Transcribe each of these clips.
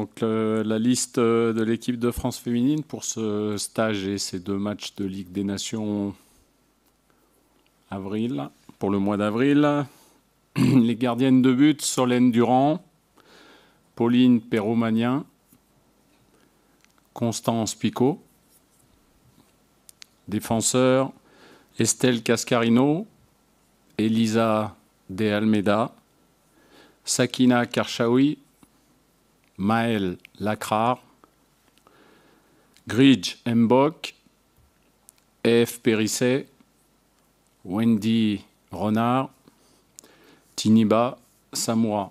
Donc la liste euh, de l'équipe de France féminine pour ce stage et ces deux matchs de Ligue des Nations avril, pour le mois d'avril. Les gardiennes de but, Solène Durand, Pauline Perromanien, Constance Picot. Défenseur, Estelle Cascarino, Elisa De Almeida, Sakina Karchaoui Maël Lacrar, Gridge Mbok, EF perisset Wendy Renard, Tiniba Samoa,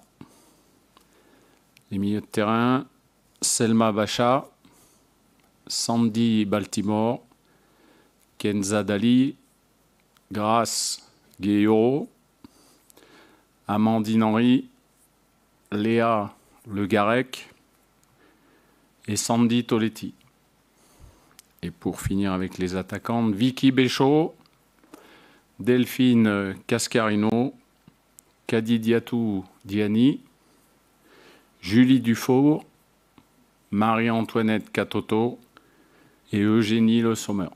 Les milieux de terrain, Selma Bacha, Sandy Baltimore, Kenza Dali, Grace Guéo, Amandine Henry, Léa le Garec et Sandy Toletti. Et pour finir avec les attaquantes, Vicky Béchaud, Delphine Cascarino, Kadi Diatou Diani, Julie Dufour, Marie-Antoinette Catoto et Eugénie Le Sommer.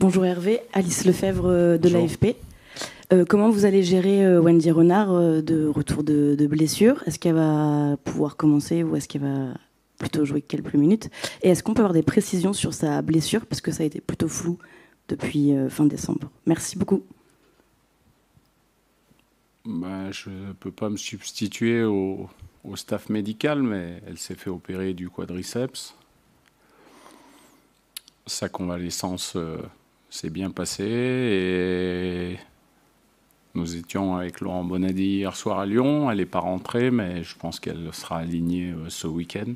Bonjour Hervé, Alice Lefebvre euh, de l'AFP. Euh, comment vous allez gérer euh, Wendy Renard de retour de, blessure Est-ce qu'elle va pouvoir commencer ou est-ce qu'elle va plutôt jouer quelques minutes Et est-ce qu'on peut avoir des précisions sur sa blessure Parce que ça a été plutôt flou depuis fin décembre. Merci beaucoup. Bah, je ne peux pas me substituer au, au staff médical, mais elle s'est fait opérer du quadriceps. Sa convalescence c'est bien passé et nous étions avec Laurent Bonadi hier soir à Lyon. Elle n'est pas rentrée, mais je pense qu'elle sera alignée euh, ce week-end.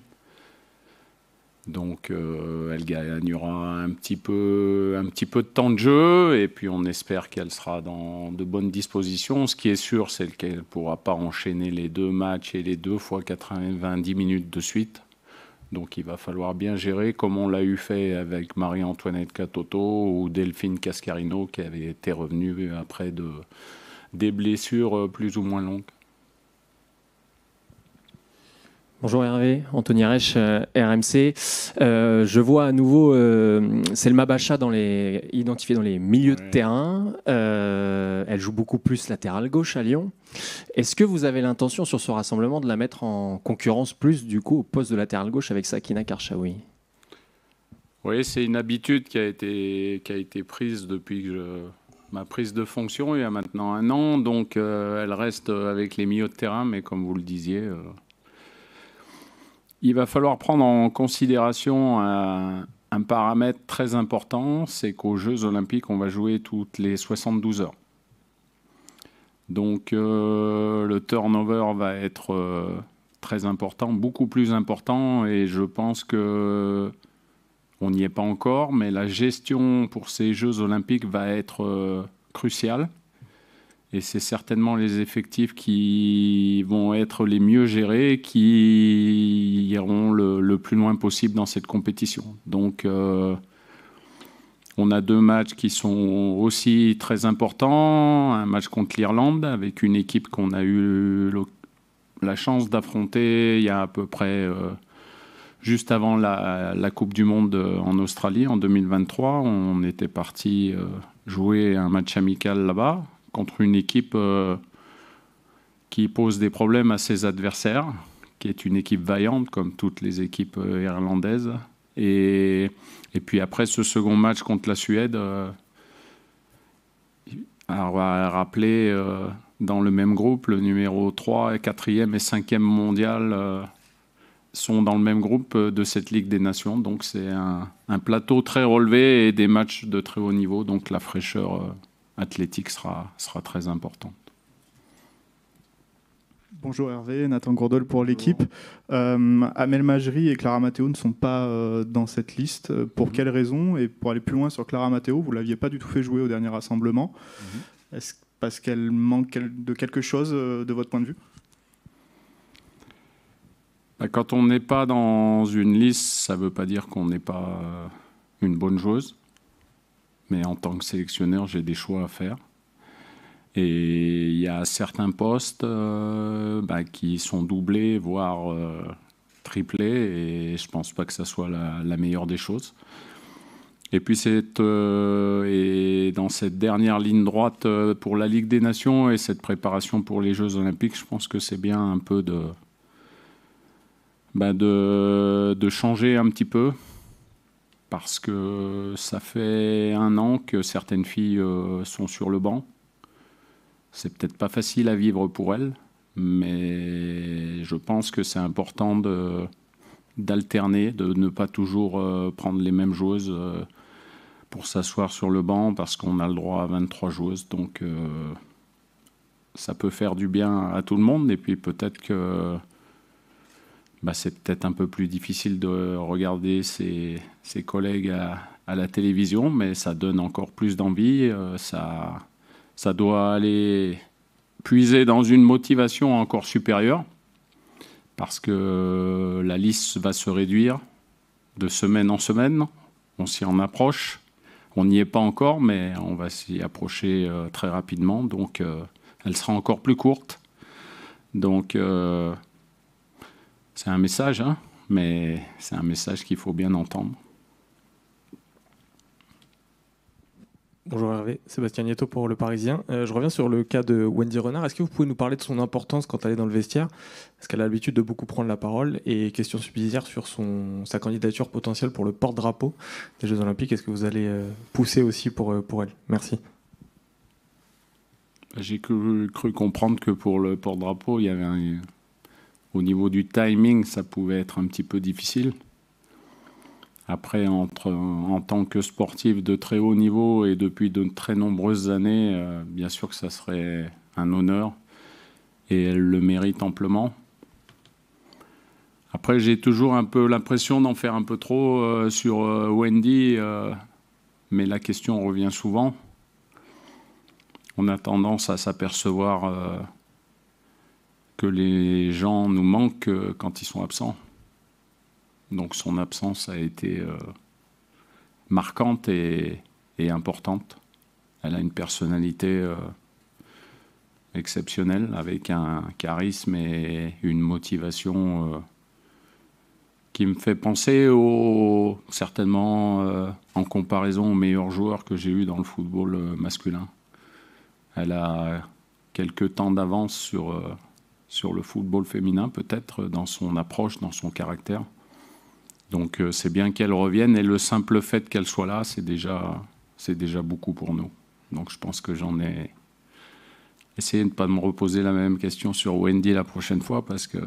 Donc euh, elle gagnera un petit, peu, un petit peu de temps de jeu et puis on espère qu'elle sera dans de bonnes dispositions. Ce qui est sûr, c'est qu'elle ne pourra pas enchaîner les deux matchs et les deux fois 90 minutes de suite. Donc il va falloir bien gérer, comme on l'a eu fait avec Marie-Antoinette Catoto ou Delphine Cascarino, qui avait été revenue après des blessures euh, plus ou moins longues. Bonjour Hervé, Anthony Reich, euh, RMC. Euh, je vois à nouveau euh, Selma Bacha dans les, identifiée dans les milieux de terrain. elle joue beaucoup plus latérale gauche à Lyon. Est-ce que vous avez l'intention sur ce rassemblement de la mettre en concurrence plus du coup au poste de latérale gauche avec Sakina Karchaoui Oui, c'est une habitude qui a été, qui a été prise depuis ma prise de fonction il y a maintenant un an. Donc elle reste avec les milieux de terrain, mais comme vous le disiez il va falloir prendre en considération un, paramètre très important, c'est qu'aux Jeux olympiques, on va jouer toutes les 72 heures. Donc euh, le turnover va être euh, très important, beaucoup plus important, et je pense que on n'y est pas encore, mais la gestion pour ces Jeux olympiques va être euh, cruciale et c'est certainement les effectifs qui vont être les mieux gérés, qui iront le, plus loin possible dans cette compétition. Donc, euh, on a deux matchs qui sont aussi très importants. Un match contre l'Irlande, avec une équipe qu'on a eu la chance d'affronter il y a à peu près euh, juste avant la, Coupe du Monde euh, en Australie en 2023. On était parti jouer un match amical là-bas contre une équipe euh, qui pose des problèmes à ses adversaires, qui est une équipe vaillante comme toutes les équipes euh, irlandaises. Et, puis après ce second match contre la Suède, euh, on va rappeler dans le même groupe, le numéro 3, 4e et 5e mondial sont dans le même groupe de cette Ligue des Nations. Donc c'est un, plateau très relevé et des matchs de très haut niveau. Donc la fraîcheur athlétique sera, sera très importante. Bonjour Hervé, Nathan Gourdol pour l'équipe. Euh, Amel Majri et Clara Matteo ne sont pas euh, dans cette liste. Euh, pour mhm. quelles raisons Et pour aller plus loin sur Clara Matteo, vous ne l'aviez pas du tout fait jouer au dernier rassemblement. Mhm. Est-ce parce qu'elle manque de quelque chose de votre point de vue bah, Quand on n'est pas dans une liste, ça ne veut pas dire qu'on n'est pas une bonne joueuse mais en tant que sélectionneur, j'ai des choix à faire. Et il y a certains postes euh, bah, qui sont doublés, voire euh, triplés, et je pense pas que ça soit la, meilleure des choses. Et puis euh, dans cette dernière ligne droite pour la Ligue des Nations et cette préparation pour les Jeux Olympiques, je pense que c'est bien un peu de, bah, de changer un petit peu, parce que ça fait un an que certaines filles euh, sont sur le banc. C'est peut-être pas facile à vivre pour elles, mais je pense que c'est important de d'alterner, de ne pas toujours euh, prendre les mêmes joueuses euh, pour s'asseoir sur le banc parce qu'on a le droit à 23 joueuses. Donc ça peut faire du bien à tout le monde et puis peut-être que bah, c'est peut-être un peu plus difficile de regarder ses, collègues à, la télévision, mais ça donne encore plus d'envie. Euh, ça, ça doit aller puiser dans une motivation encore supérieure, parce que la liste va se réduire de semaine en semaine. On s'y en approche. On n'y est pas encore, mais on va s'y approcher euh, très rapidement. Donc, euh, elle sera encore plus courte. Donc, c'est un message, hein, mais c'est un message qu'il faut bien entendre. Bonjour Hervé, Sébastien Nieto pour Le Parisien. Euh, je reviens sur le cas de Wendy Renard. Est-ce que vous pouvez nous parler de son importance quand elle est dans le vestiaire Parce qu'elle a l'habitude de beaucoup prendre la parole. Et question subsidiaire sur son, sa candidature potentielle pour le porte-drapeau des Jeux Olympiques. Est-ce que vous allez euh, pousser aussi pour, euh, pour elle Merci. J'ai cru, cru, comprendre que pour le porte-drapeau, il y avait un, au niveau du timing, ça pouvait être un petit peu difficile. Après, en tant que sportif de très haut niveau et depuis de très nombreuses années, euh, bien sûr que ça serait un honneur et elle le mérite amplement. Après, j'ai toujours un peu l'impression d'en faire un peu trop euh, sur euh, Wendy, mais la question revient souvent. On a tendance à s'apercevoir les gens nous manquent euh, quand ils sont absents. Donc son absence a été euh, marquante et, importante. Elle a une personnalité euh, exceptionnelle avec un charisme et une motivation qui me fait penser au, certainement en comparaison aux meilleurs joueurs que j'ai eu dans le football masculin. Elle a quelques temps d'avance sur sur le football féminin, peut-être euh, dans son approche, dans son caractère. Donc euh, c'est bien qu'elle revienne et le simple fait qu'elle soit là, c'est déjà, c'est déjà beaucoup pour nous. Donc je pense que j'en ai essayé de ne pas me reposer la même question sur Wendy la prochaine fois parce que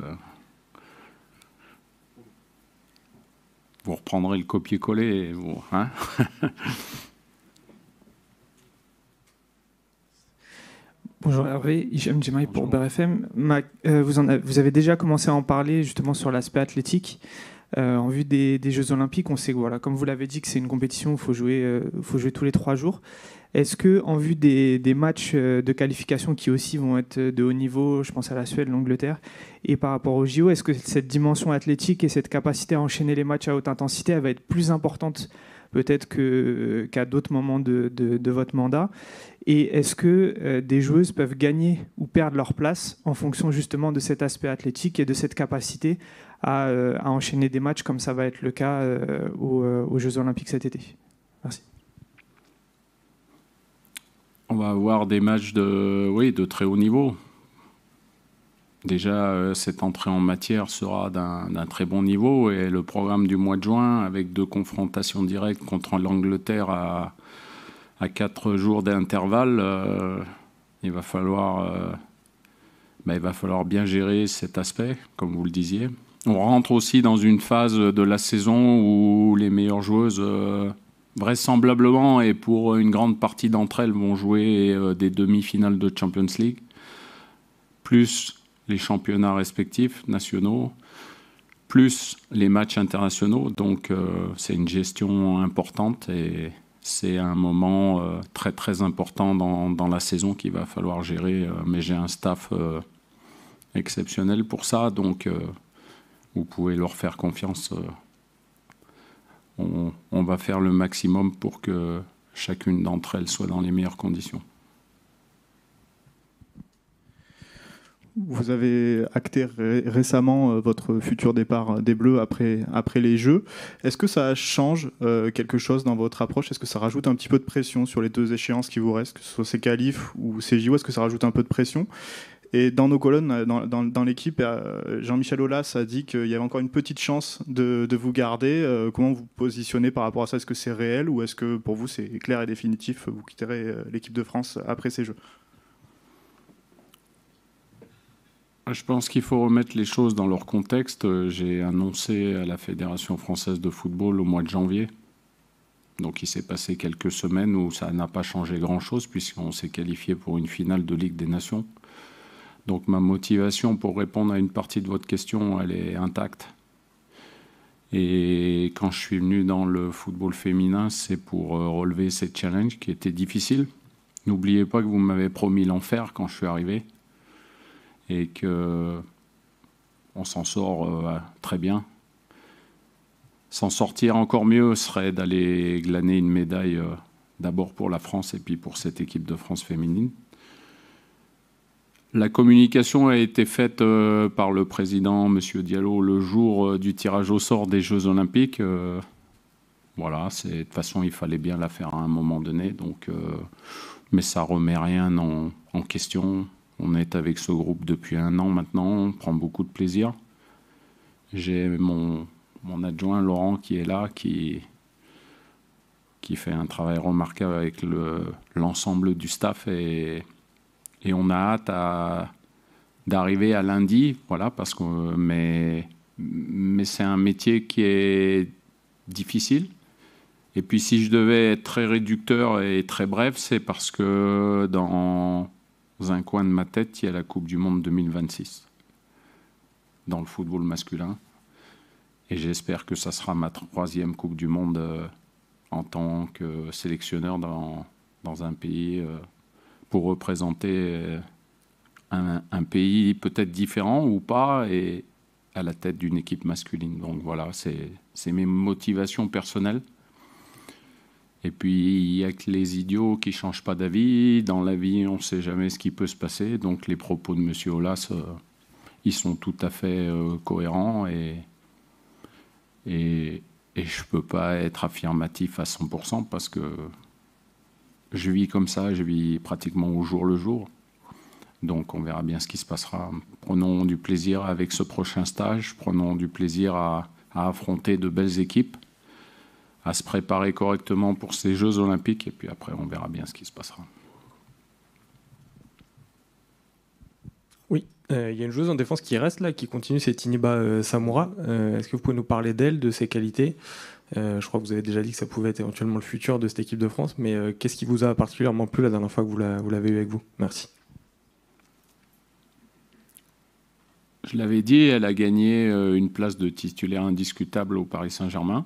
vous reprendrez le copier-coller. Vous, hein Bonjour Hervé, Hicham Djemaï pour BRFM. Euh, vous, en vous, avez déjà commencé à en parler justement sur l'aspect athlétique. Euh, en vue des, Jeux Olympiques, on sait voilà, comme vous l'avez dit, que c'est une compétition où il faut, jouer, euh, faut jouer tous les trois jours. Est-ce que, en vue des, matchs de qualification qui aussi vont être de haut niveau, je pense à la Suède, l'Angleterre, et par rapport au JO, est-ce que cette dimension athlétique et cette capacité à enchaîner les matchs à haute intensité va être plus importante peut-être qu'à d'autres moments de, votre mandat Et est-ce que euh, des joueuses peuvent gagner ou perdre leur place en fonction justement de cet aspect athlétique et de cette capacité à, euh, enchaîner des matchs comme ça va être le cas euh, aux, Jeux Olympiques cet été Merci. On va avoir des matchs de, oui, de très haut niveau. Déjà, euh, cette entrée en matière sera d'un très bon niveau et le programme du mois de juin, avec deux confrontations directes contre l'Angleterre à, quatre jours d'intervalle, euh, il, va falloir, euh, ben, il va falloir bien gérer cet aspect, comme vous le disiez. On rentre aussi dans une phase de la saison où les meilleures joueuses, vraisemblablement et pour une grande partie d'entre elles, vont jouer des demi-finales de Champions League. Plus les championnats respectifs nationaux, plus les matchs internationaux. Donc euh, c'est une gestion importante et c'est un moment euh, très très important dans, la saison qu'il va falloir gérer. Euh, mais j'ai un staff exceptionnel pour ça, donc vous pouvez leur faire confiance. on va faire le maximum pour que chacune d'entre elles soit dans les meilleures conditions. Vous avez acté récemment euh, votre futur départ euh, des Bleus après, après les Jeux. Est-ce que ça change euh, quelque chose dans votre approche Est-ce que ça rajoute un petit peu de pression sur les deux échéances qui vous restent, que ce soit ces qualifs ou ces JO Est-ce que ça rajoute un peu de pression et dans nos colonnes, dans, l'équipe, Jean-Michel Aulas a dit qu'il y avait encore une petite chance de, vous garder. comment vous positionnez par rapport à ça Est-ce que c'est réel ou est-ce que pour vous c'est clair et définitif Vous quitterez l'équipe de France après ces Jeux Je pense qu'il faut remettre les choses dans leur contexte. J'ai annoncé à la Fédération française de football au mois de janvier. Donc il s'est passé quelques semaines où ça n'a pas changé grand-chose puisqu'on s'est qualifié pour une finale de Ligue des Nations. Donc ma motivation pour répondre à une partie de votre question, elle est intacte. Et quand je suis venu dans le football féminin, c'est pour euh, relever ces challenge qui était difficile. N'oubliez pas que vous m'avez promis l'enfer quand je suis arrivé et que on s'en sort euh, très bien. S'en sortir encore mieux serait d'aller glaner une médaille euh, d'abord pour la France et puis pour cette équipe de France féminine. La communication a été faite euh, par le président, Monsieur Diallo, le jour du tirage au sort des Jeux Olympiques. voilà, de toute façon, il fallait bien la faire à un moment donné, donc, mais ça remet rien en question on est avec ce groupe depuis un an maintenant, on prend beaucoup de plaisir. J'ai mon, mon, adjoint Laurent qui est là, qui, qui fait un travail remarquable avec l'ensemble du staff et, et, on a hâte d'arriver à lundi, voilà, parce que, mais, mais c'est un métier qui est difficile. Et puis si je devais être très réducteur et très bref, c'est parce que dans dans un coin de ma tête, il y a la Coupe du Monde 2026 dans le football masculin. Et j'espère que ça sera ma troisième Coupe du Monde euh, en tant que sélectionneur dans, dans un pays euh, pour représenter euh, un, un pays peut-être différent ou pas et à la tête d'une équipe masculine. Donc voilà, c'est mes motivations personnelles. Et puis, il n'y a que les idiots qui ne changent pas d'avis. Dans la vie, on ne sait jamais ce qui peut se passer. Donc, les propos de M. Olas, euh, ils sont tout à fait euh, cohérents. Et, et, je ne peux pas être affirmatif à 100% parce que je vis comme ça, je vis pratiquement au jour le jour. Donc on verra bien ce qui se passera. Prenons du plaisir avec ce prochain stage, prenons du plaisir à affronter de belles équipes à se préparer correctement pour ces Jeux olympiques. Et puis après, on verra bien ce qui se passera. Oui, euh, il y a une joueuse en défense qui reste là, qui continue, c'est Tiniba euh, Samura. Euh, est-ce que vous pouvez nous parler d'elle, de ses qualités euh, Je crois que vous avez déjà dit que ça pouvait être éventuellement le futur de cette équipe de France, mais qu'est-ce qui vous a particulièrement plu la dernière fois que vous l'avez eu avec vous Merci. Je l'avais dit, elle a gagné une place de titulaire indiscutable au Paris Saint-Germain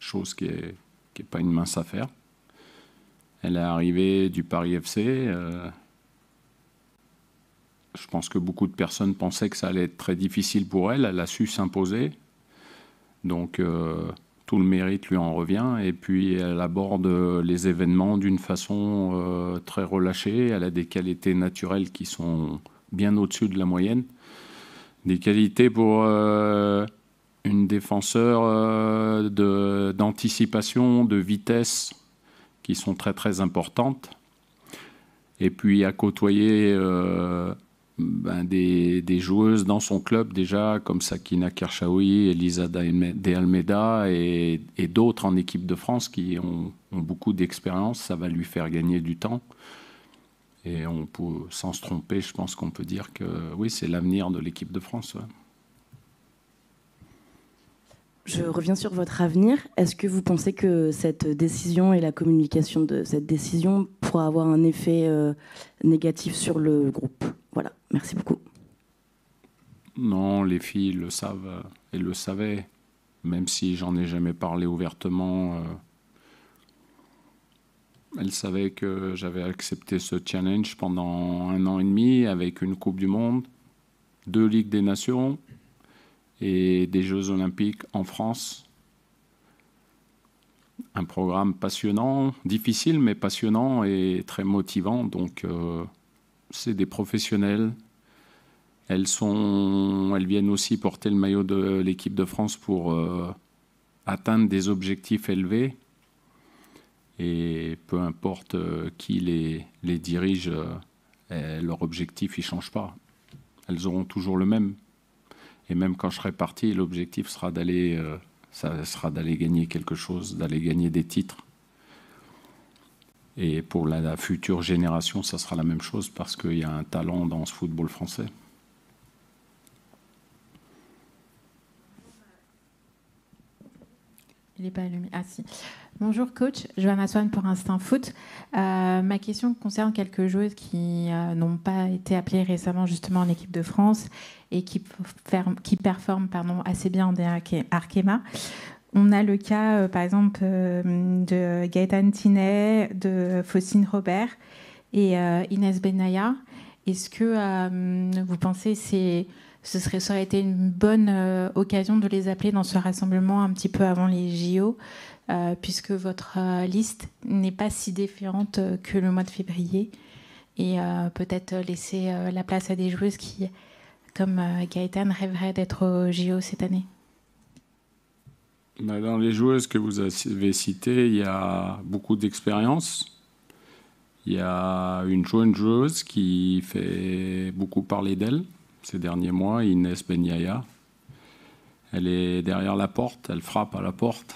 chose qui n'est est pas une mince affaire. Elle est arrivée du Paris FC. Euh, je pense que beaucoup de personnes pensaient que ça allait être très difficile pour elle. Elle a su s'imposer. Donc euh, tout le mérite lui en revient. Et puis elle aborde les événements d'une façon euh, très relâchée. Elle a des qualités naturelles qui sont bien au-dessus de la moyenne. Des qualités pour une défenseur euh, d'anticipation, de, vitesse, qui sont très très importantes. Et puis à côtoyer euh, ben, des, joueuses dans son club déjà, comme Sakina Kershaoui, Elisa De Almeida et, d'autres en équipe de France qui ont, beaucoup d'expérience. Ça va lui faire gagner du temps. Et on peut, sans se tromper, je pense qu'on peut dire que oui, c'est l'avenir de l'équipe de France. Je reviens sur votre avenir. Est-ce que vous pensez que cette décision et la communication de cette décision pourraient avoir un effet euh, négatif sur le groupe Voilà, merci beaucoup. Non, les filles le savent et euh, le savaient, même si j'en ai jamais parlé ouvertement. Euh, elles savaient que j'avais accepté ce challenge pendant un an et demi avec une Coupe du Monde, deux Ligues des Nations et des Jeux olympiques en France. Un programme passionnant, difficile mais passionnant et très motivant. Donc euh, c'est des professionnels. Elles, sont, elles viennent aussi porter le maillot de l'équipe de France pour euh, atteindre des objectifs élevés. Et peu importe euh, qui les, les dirige, leur objectif ne change pas. Elles auront toujours le même. Et même quand je serai parti, l'objectif sera d'aller, euh, ça sera d'aller gagner quelque chose, d'aller gagner des titres. Et pour la, future génération, ça sera la même chose parce qu'il y a un talent dans ce football français. Il n'est pas allumé. Ah si. Bonjour coach, Johanna Swan pour Instinct Foot. Euh, ma question concerne quelques joueurs qui euh, n'ont pas été appelés récemment justement en équipe de France et qui, ferme, qui performe pardon, assez bien en Arkema. On a le cas, euh, par exemple, euh, de Gaëtan Tinet, de Faucine Robert et euh, Inès Benaya. Est-ce que vous pensez que ce serait, ça aurait été une bonne occasion de les appeler dans ce rassemblement un petit peu avant les JO, puisque votre liste n'est pas si différente que le mois de février, et peut-être laisser la place à des joueuses qui comme euh, Gaëtan rêverait d'être au JO cette année bah, Dans les joueuses que vous avez citées, il y a beaucoup d'expérience. Il y a une jeune joueuse qui fait beaucoup parler d'elle ces derniers mois, Inès Benyaya. Elle est derrière la porte, elle frappe à la porte.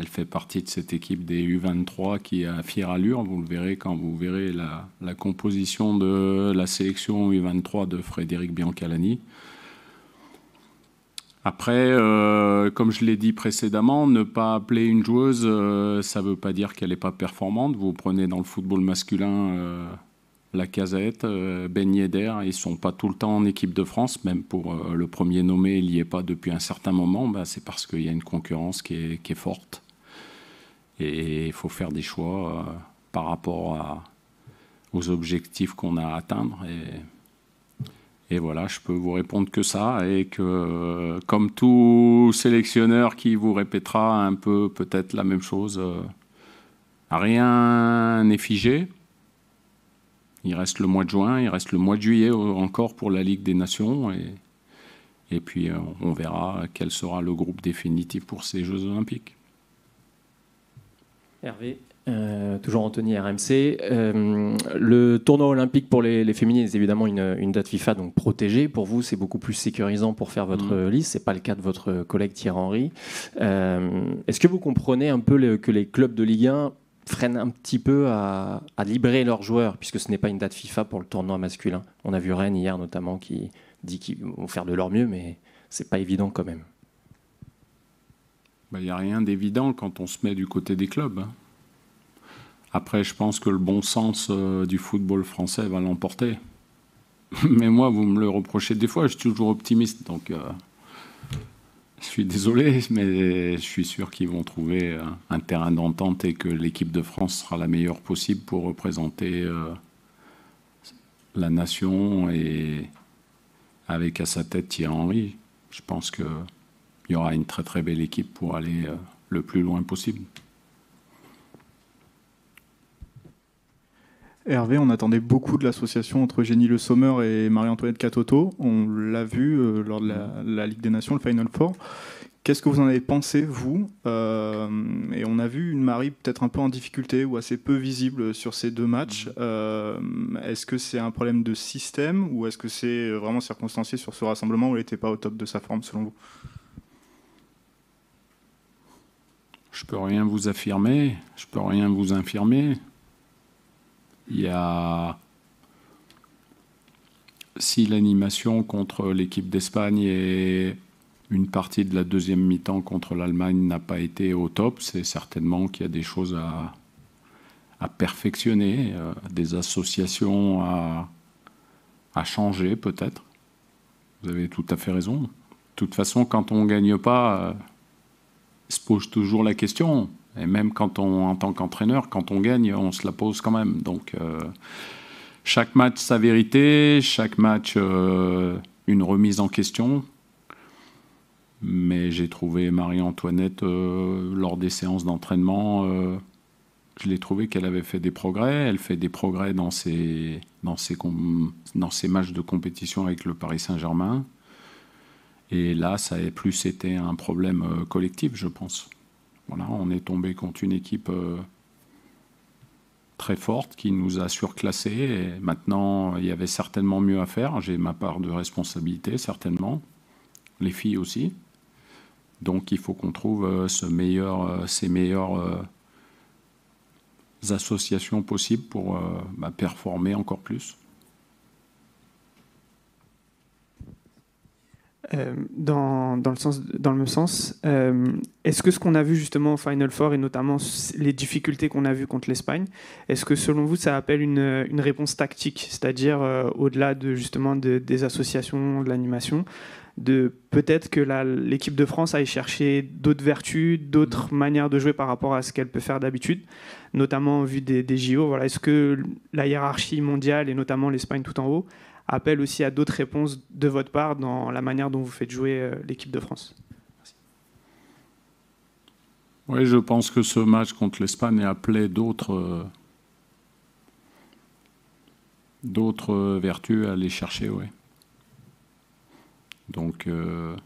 Elle fait partie de cette équipe des U23 qui a fière allure. Vous le verrez quand vous verrez la, composition de la sélection U23 de Frédéric Biancalani. Après, euh, comme je l'ai dit précédemment, ne pas appeler une joueuse, euh, ça ne veut pas dire qu'elle n'est pas performante. Vous prenez dans le football masculin euh, la casette, Ben Yedder, ils ne sont pas tout le temps en équipe de France, même pour le premier nommé, il n'y est pas depuis un certain moment, bah, c'est parce qu'il y a une concurrence qui est forte. Et il faut faire des choix euh, par rapport aux objectifs qu'on a à atteindre. Et, voilà, je peux vous répondre que ça. Et que, euh, comme tout sélectionneur qui vous répétera un peu peut-être la même chose, euh, rien n'est figé. Il reste le mois de juin, il reste le mois de juillet encore pour la Ligue des Nations. et puis on verra quel sera le groupe définitif pour ces Jeux olympiques. Hervé. Euh, toujours Anthony RMC. Euh, le tournoi olympique pour les, féminines est évidemment une, date FIFA donc protégée. Pour vous, c'est beaucoup plus sécurisant pour faire votre liste. Mm-hmm. liste. C'est pas le cas de votre collègue Thierry Henry. Euh, est-ce que vous comprenez un peu que les clubs de Ligue 1 freinent un petit peu à, à libérer leurs joueurs puisque ce n'est pas une date FIFA pour le tournoi masculin On a vu Rennes hier notamment qui dit qu'ils vont faire de leur mieux, mais c'est pas évident quand même. Il bah, n'y a rien d'évident quand on se met du côté des clubs. Hein. Après, je pense que le bon sens euh, du football français va l'emporter. Mais moi, vous me le reprochez des fois, je suis toujours optimiste. Donc, euh, je suis désolé, mais je suis sûr qu'ils vont trouver euh, un terrain d'entente et que l'équipe de France sera la meilleure possible pour représenter la nation et avec à sa tête Thierry Henry. Je pense que il y aura une très très belle équipe pour aller euh, le plus loin possible. Hervé, on attendait beaucoup de l'association entre Génie Le Sommer et Marie-Antoinette Catoto. On l'a vu euh, lors de la, Ligue des Nations, le Final Four. Qu'est-ce que vous en avez pensé, vous euh, Et on a vu une Marie peut-être un peu en difficulté ou assez peu visible sur ces deux matchs. Mm. est-ce que c'est un problème de système ou est-ce que c'est vraiment circonstancié sur ce rassemblement où elle n'était pas au top de sa forme, selon vous Je peux rien vous affirmer, je peux rien vous infirmer. Il y a si l'animation contre l'équipe d'Espagne et une partie de la deuxième mi-temps contre l'Allemagne n'a pas été au top, c'est certainement qu'il y a des choses à, perfectionner, euh, des associations à, à changer peut-être. Vous avez tout à fait raison. De toute façon, quand on ne gagne pas, euh, se pose toujours la question. Et même quand on, en tant qu'entraîneur, quand on gagne, on se la pose quand même. Donc, euh, chaque match sa vérité, chaque match euh, une remise en question. Mais j'ai trouvé Marie-Antoinette euh, lors des séances d'entraînement. je l'ai trouvé qu'elle avait fait des progrès. Elle fait des progrès dans ses, dans ses, dans ses matchs de compétition avec le Paris Saint-Germain. Et là, ça a plus été un problème euh, collectif, je pense. Voilà, on est tombé contre une équipe euh, très forte qui nous a surclassés. Et maintenant, il y avait certainement mieux à faire. J'ai ma part de responsabilité, certainement. Les filles aussi. Donc, il faut qu'on trouve euh, ces meilleures associations possibles pour bah, performer encore plus. Euh, dans, dans, le sens, dans le même sens, euh, est-ce que ce qu'on a vu justement au Final Four et notamment les difficultés qu'on a vues contre l'Espagne, est-ce que selon vous ça appelle une, une réponse tactique, c'est-à-dire euh, au-delà de justement des associations, de l'animation, de peut-être que l'équipe de France aille chercher d'autres vertus, d'autres mm. manières de jouer par rapport à ce qu'elle peut faire d'habitude, notamment vu vue des, des JO. Voilà, est-ce que la hiérarchie mondiale et notamment l'Espagne tout en haut appelle aussi à d'autres réponses de votre part dans la manière dont vous faites jouer euh, l'équipe de France. Oui, je pense que ce match contre l'Espagne appelait appelé d'autres euh, d'autres vertus à aller chercher, oui. Donc, euh,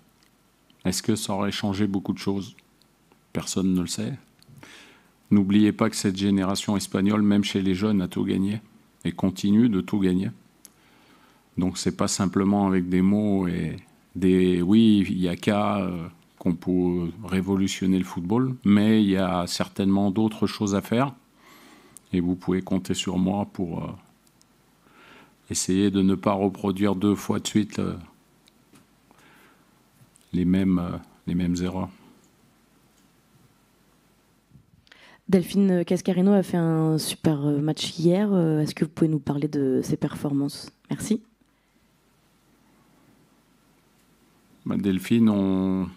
est-ce que ça aurait changé beaucoup de choses Personne ne le sait. N'oubliez pas que cette génération espagnole, même chez les jeunes, a tout gagné et continue de tout gagner. Donc c'est pas simplement avec des mots et des oui, il y a qu'à euh, qu'on peut révolutionner le football, mais il y a certainement d'autres choses à faire. Et vous pouvez compter sur moi pour euh, essayer de ne pas reproduire deux fois de suite euh, les, mêmes, les mêmes erreurs. Delphine Cascarino a fait un super match hier. Est-ce que vous pouvez nous parler de ses performances Merci. Bah, Delphine, on,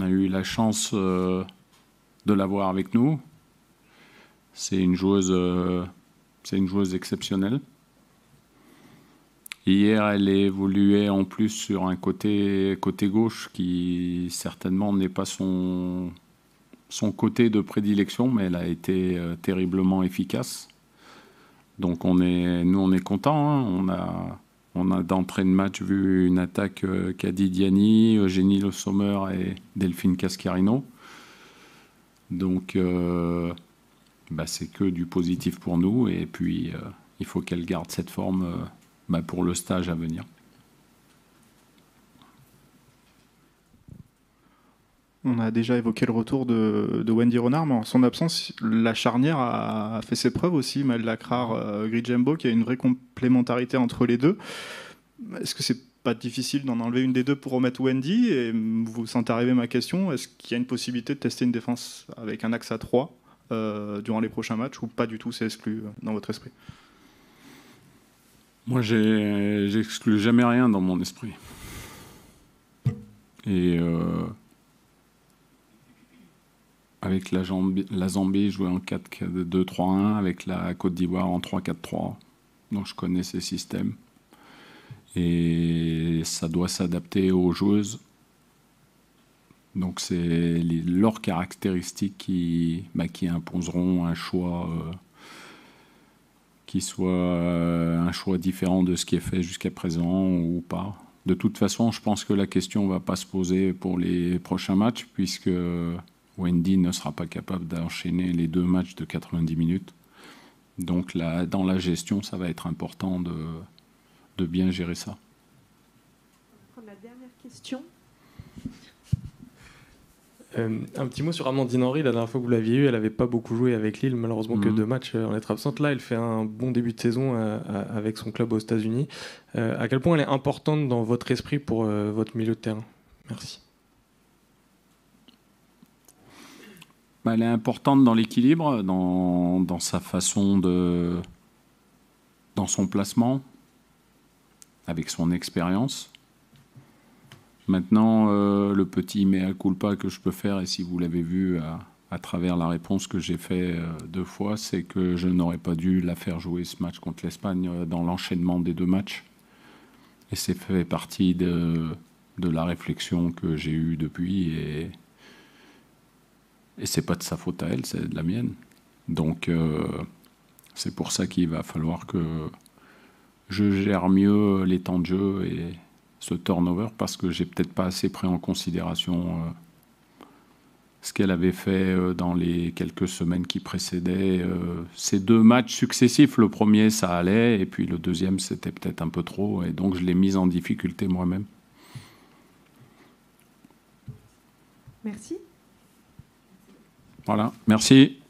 a eu la chance euh, de l'avoir avec nous. C'est une joueuse, euh, c'est une joueuse exceptionnelle. Hier, elle évoluait en plus sur un côté, côté gauche qui certainement n'est pas son, son côté de prédilection, mais elle a été euh, terriblement efficace. Donc on est, nous on est content. Hein. On a, on a d'entrée de match vu une attaque qu'a euh, dit Diani, Eugénie Le Sommer et Delphine Cascarino. Donc, euh, bah, c'est que du positif pour nous. Et puis, euh, il faut qu'elle garde cette forme bah, pour le stage à venir. On a déjà évoqué le retour de, Wendy Renard, mais en son absence, la charnière a, fait ses preuves aussi. Mal Lacrar, euh, qui a une vraie complémentarité entre les deux. Est-ce que c'est pas difficile d'en enlever une des deux pour remettre Wendy Et vous sentez arriver ma question est-ce qu'il y a une possibilité de tester une défense avec un axe à 3 euh, durant les prochains matchs ou pas du tout C'est exclu euh, dans votre esprit Moi, j'exclus jamais rien dans mon esprit. Et. Euh, avec la, la Zambie, jouer en 4-2-3-1, avec la Côte d'Ivoire en 3-4-3. Donc je connais ces systèmes. Et ça doit s'adapter aux joueuses. Donc c'est leurs caractéristiques qui, bah, qui imposeront un choix euh, qui soit euh, un choix différent de ce qui est fait jusqu'à présent ou pas. De toute façon, je pense que la question ne va pas se poser pour les prochains matchs puisque Wendy ne sera pas capable d'enchaîner les deux matchs de 90 minutes. Donc là, dans la gestion, ça va être important de, bien gérer ça. On va prendre la dernière question. Euh, un petit mot sur Amandine Henry. La dernière fois que vous l'aviez eu, elle n'avait pas beaucoup joué avec Lille. Malheureusement, que mm-hmm. deux matchs euh, en être absente. Là, elle fait un bon début de saison euh, avec son club aux États-Unis. à quel point elle est importante dans votre esprit pour votre milieu de terrain Merci. Bah, elle est importante dans l'équilibre, dans, sa façon de. dans son placement, avec son expérience. Maintenant, euh, le petit mea culpa que je peux faire, et si vous l'avez vu à, travers la réponse que j'ai fait euh, deux fois, c'est que je n'aurais pas dû la faire jouer ce match contre l'Espagne euh, dans l'enchaînement des deux matchs. Et c'est fait partie de, de la réflexion que j'ai eue depuis. Et et c'est pas de sa faute à elle, c'est de la mienne. Donc euh, c'est pour ça qu'il va falloir que je gère mieux les temps de jeu et ce turnover parce que j'ai peut-être pas assez pris en considération euh, ce qu'elle avait fait euh, dans les quelques semaines qui précédaient. Ces deux matchs successifs, le premier ça allait, et puis le deuxième c'était peut-être un peu trop, et donc je l'ai mise en difficulté moi-même. Merci. Voilà, merci.